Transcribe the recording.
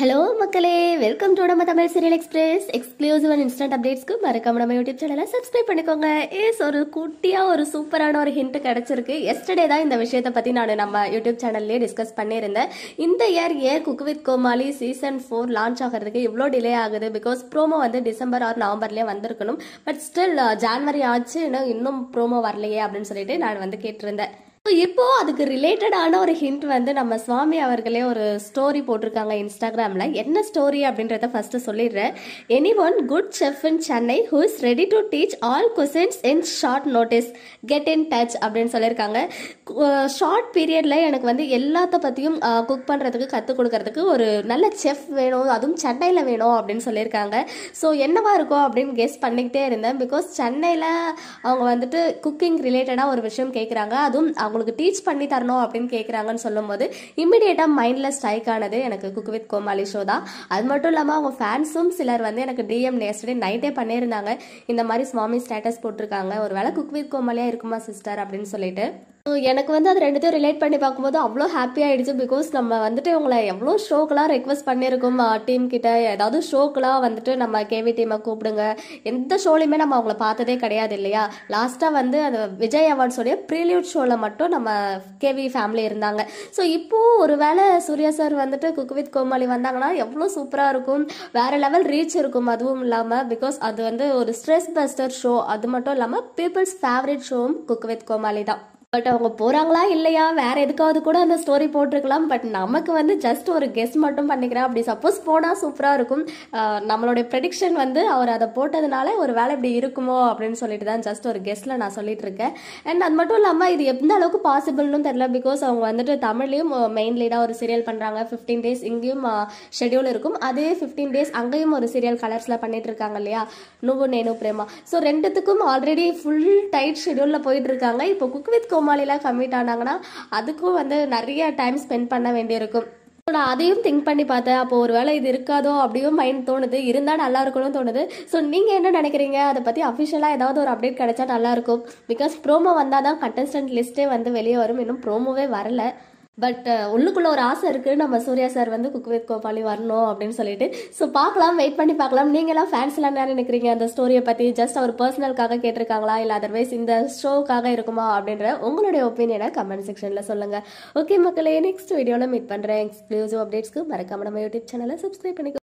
hello மக்களே welcome to நம்ம Tamil serial express exclusive and instant அப்டேட்ஸ்க்கு மறக்காம நம்ம யூடியூப் சேனலை சப்ஸ்கிரைப் பண்ணிக்கோங்க எஸ் ஒரு குட்டியா ஒரு சூப்பரான ஒரு ஹிண்ட் கிடச்சிருக்கு எஸ்டர்டே தான் இந்த விஷயத்தை பற்றி நான் நம்ம யூடியூப் சேனல்லே டிஸ்கஸ் பண்ணியிருந்தேன் இந்த இயர் ஏர் Cook with Comali season four launch ஆகிறதுக்கு இவ்வளோ டிலே ஆகுது பிகாஸ் ப்ரோமோ வந்து டிசம்பர் ஆர் நவம்பர்லேயே வந்திருக்கணும் பட் ஸ்டில் ஜான்வரி ஆச்சு இன்னும் ப்ரோமோ வரலையே அப்படின்னு சொல்லிட்டு நான் வந்து கேட்டிருந்தேன் ஸோ இப்போது அதுக்கு ரிலேட்டடான ஒரு ஹிண்ட் வந்து நம்ம சுவாமி அவர்களே ஒரு ஸ்டோரி போட்டிருக்காங்க இன்ஸ்டாகிராமில் என்ன ஸ்டோரி அப்படின்றத ஃபஸ்ட்டு சொல்லிடுறேன் any one good chef in Chennai who is ready to teach all cuisines in short notice get in touch அப்படின்னு சொல்லியிருக்காங்க ஷார்ட் பீரியடில் எனக்கு வந்து எல்லாத்த பற்றியும் குக் பண்ணுறதுக்கு கற்றுக் கொடுக்கறதுக்கு ஒரு நல்ல செஃப் வேணும் அதுவும் சென்னையில் வேணும் அப்படின்னு சொல்லியிருக்காங்க ஸோ என்னவா இருக்கும் அப்படின்னு கெஸ் பண்ணிக்கிட்டே இருந்தேன் பிகாஸ் சென்னையில் அவங்க வந்துட்டு குக்கிங் ரிலேட்டடாக ஒரு விஷயம் கேட்குறாங்க அதுவும் அவங்க உங்களுக்கு டீச் பண்ணி தரணும் அப்படின்னு கேட்குறாங்கன்னு சொல்லும்போது இம்மிடியேட்டாக மைண்டில் ஸ்ட்ரைக் ஆனது எனக்கு குக் வித் கோமாளி ஷோ தான் அது மட்டும் இல்லாமல் அவங்க ஃபேன்ஸும் சிலர் வந்து எனக்கு டிஎம் நேஸ்டே நைட்டே பண்ணியிருந்தாங்க இந்த மாதிரி சுவாமி ஸ்டேட்டஸ் போட்டிருக்காங்க ஒரு வேளை குக் வித் கோமாளியாக இருக்குமா சிஸ்டர் அப்படின்னு சொல்லிட்டு எனக்கு வந்து அது ரெண்டுத்தையும் ரிலேட் பண்ணி பார்க்கும்போது அவ்வளோ ஹாப்பி ஆயிடுச்சு பிகாஸ் நம்ம வந்துட்டு உங்களை எவ்வளோ ஷோக்கெல்லாம் ரெக்வஸ்ட் பண்ணியிருக்கோம் டீம் கிட்ட ஏதாவது ஷோக்கெல்லாம் வந்துட்டு நம்ம கேவி டீமை கூப்பிடுங்க எந்த ஷோலையுமே நம்ம அவங்கள பார்த்ததே கிடையாது இல்லையா லாஸ்ட்டாக வந்து அந்த விஜய் அவார்ட் சொல்லி ப்ரீலியூட் ஷோவில் மட்டும் நம்ம கேவி ஃபேமிலி இருந்தாங்க ஸோ இப்போது ஒரு வேளை சூர்யா சார் வந்துட்டு குக் வித் கோமாளி வந்தாங்கன்னா எவ்வளோ சூப்பராக இருக்கும் வேறு லெவல் ரீச் இருக்கும் அதுவும் இல்லாமல் பிகாஸ் அது வந்து ஒரு ஸ்ட்ரெஸ் பஸ்டர் ஷோ அது மட்டும் இல்லாமல் பீப்புள்ஸ் ஃபேவரட் ஷோவும் குக் வித் கோமாளி தான் பட் அவங்க போகிறாங்களா இல்லையா வேறு எதுக்காவது கூட அந்த ஸ்டோரி போட்டிருக்கலாம் பட் நமக்கு வந்து ஜஸ்ட் ஒரு கெஸ்ட் மட்டும் பண்ணிக்கிறேன் அப்படி சப்போஸ் போனால் சூப்பராக இருக்கும் நம்மளுடைய ப்ரெடிக்ஷன் வந்து அவர் அதை போட்டதுனால ஒரு வேலை இப்படி இருக்குமோ அப்படின்னு சொல்லிட்டு தான் ஜஸ்ட் ஒரு கெஸ்ட்டில் நான் சொல்லிட்டு இருக்கேன் அண்ட் அது மட்டும் இல்லாமல் இது எந்த அளவுக்கு பாசிபிள்னு தெரியல பிகாஸ் அவங்க வந்துட்டு தமிழ்லயும் மெயின் லீடா ஒரு சீரியல் பண்ணுறாங்க ஃபிஃப்டீன் டேஸ் இங்கேயும் ஷெடியூல் இருக்கும் அதே ஃபிஃப்டீன் டேஸ் அங்கேயும் ஒரு சீரியல் கலர்ஸில் பண்ணிட்டு இருக்காங்க இல்லையா நுவு நேனு பிரேமா ஸோ ரெண்டுத்துக்கும் ஆல்ரெடி ஃபுல் டைட் ஷெடியூல்ல போயிட்டு இருக்காங்க இப்போ குக் வித் சோமாலிலாம் கம்மிட் ஆனாங்கன்னா அதுக்கும் வந்து நிறைய டைம் ஸ்பெண்ட் பண்ண வேண்டியிருக்கும் ஸோ நான் அதையும் திங்க் பண்ணி பார்த்தேன் அப்போ ஒரு வேளை இது இருக்காதோ அப்படியும் மைண்ட் தோணுது இருந்தால் நல்லா இருக்கணும்னு தோணுது ஸோ நீங்கள் என்ன நினைக்கிறீங்க அதை பற்றி அஃபிஷியலாக ஏதாவது ஒரு அப்டேட் கிடைச்சா நல்லாயிருக்கும் பிகாஸ் ப்ரோமோ வந்தால் தான் கண்டஸ்டன்ட் லிஸ்ட்டே வந்து வெளியே வரும் இன்னும் ப்ரோமோவே வரல பட் uh, உள்ளுக்குள்ள ஒரு ஆசை இருக்கு நம்ம சூர்யா சார் வந்து குக் வித் கோபாலி வரணும் அப்படின்னு சொல்லிட்டு ஸோ பார்க்கலாம் வெயிட் பண்ணி பார்க்கலாம் நீங்க எல்லாம் ஃபேன்ஸ் எல்லாம் நினைக்கிறீங்க அந்த ஸ்டோரியை பத்தி ஜஸ்ட் அவர் பர்சனலுக்காக கேட்டிருக்காங்களா இல்லை அதர்வைஸ் இந்த ஷோக்காக இருக்குமா அப்படின்ற உங்களுடைய ஒப்பீனியனை கமெண்ட் செக்ஷன்ல சொல்லுங்க ஓகே மக்களே நெக்ஸ்ட் வீடியோல மீட் பண்றேன் எக்ஸ்க்ளூசிவ் அப்டேட்ஸ்க்கு மறக்காம நம்ம யூடியூப் சேனலை சப்ஸ்கிரைப் பண்ணிக்கோ